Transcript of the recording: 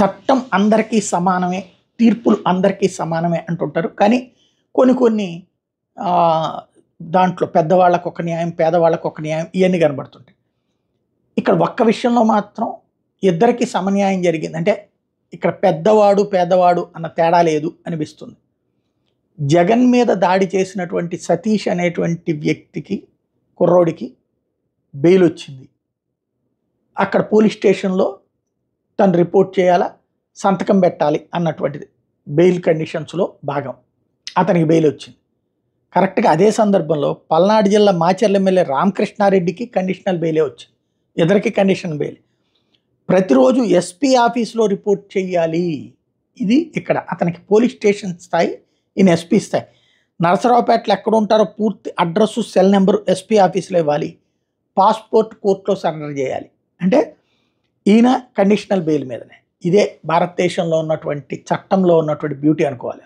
చట్టం అందరికీ సమానమే తీర్పులు అందరికీ సమానమే అంటుంటారు కానీ కొన్ని కొన్ని దాంట్లో పెద్దవాళ్ళకు ఒక న్యాయం పేదవాళ్ళకు ఒక న్యాయం ఇవన్నీ కనబడుతుంటాయి ఇక్కడ ఒక్క విషయంలో మాత్రం ఇద్దరికీ సమన్యాయం జరిగింది అంటే ఇక్కడ పెద్దవాడు పేదవాడు అన్న తేడా లేదు అనిపిస్తుంది జగన్ మీద దాడి చేసినటువంటి సతీష్ అనేటువంటి వ్యక్తికి కుర్రోడికి బెయిల్ వచ్చింది అక్కడ పోలీస్ స్టేషన్లో తను రిపోర్ట్ చేయాలా సంతకం పెట్టాలి అన్నటువంటిది బెయిల్ కండిషన్స్లో భాగం అతనికి బెయిల్ వచ్చింది కరెక్ట్గా అదే సందర్భంలో పల్నాడు జిల్లా మాచర్ల ఎమ్మెల్యే రామకృష్ణారెడ్డికి కండిషనల్ బెయిలే వచ్చింది ఇద్దరికి కండిషన్ బెయిల్ ప్రతిరోజు ఎస్పీ ఆఫీస్లో రిపోర్ట్ చేయాలి ఇది ఇక్కడ అతనికి పోలీస్ స్టేషన్ స్థాయి ఈయన ఎస్పీ స్థాయి నరసరావుపేటలో ఎక్కడ ఉంటారో పూర్తి అడ్రస్ సెల్ నెంబర్ ఎస్పీ ఆఫీస్లో ఇవ్వాలి పాస్పోర్ట్ కోర్టులో సరెండర్ చేయాలి అంటే ఈయన కండిషనల్ బెయిల్ మీదనే ఇదే భారతదేశంలో ఉన్నటువంటి చట్టంలో ఉన్నటువంటి బ్యూటీ అనుకోవాలి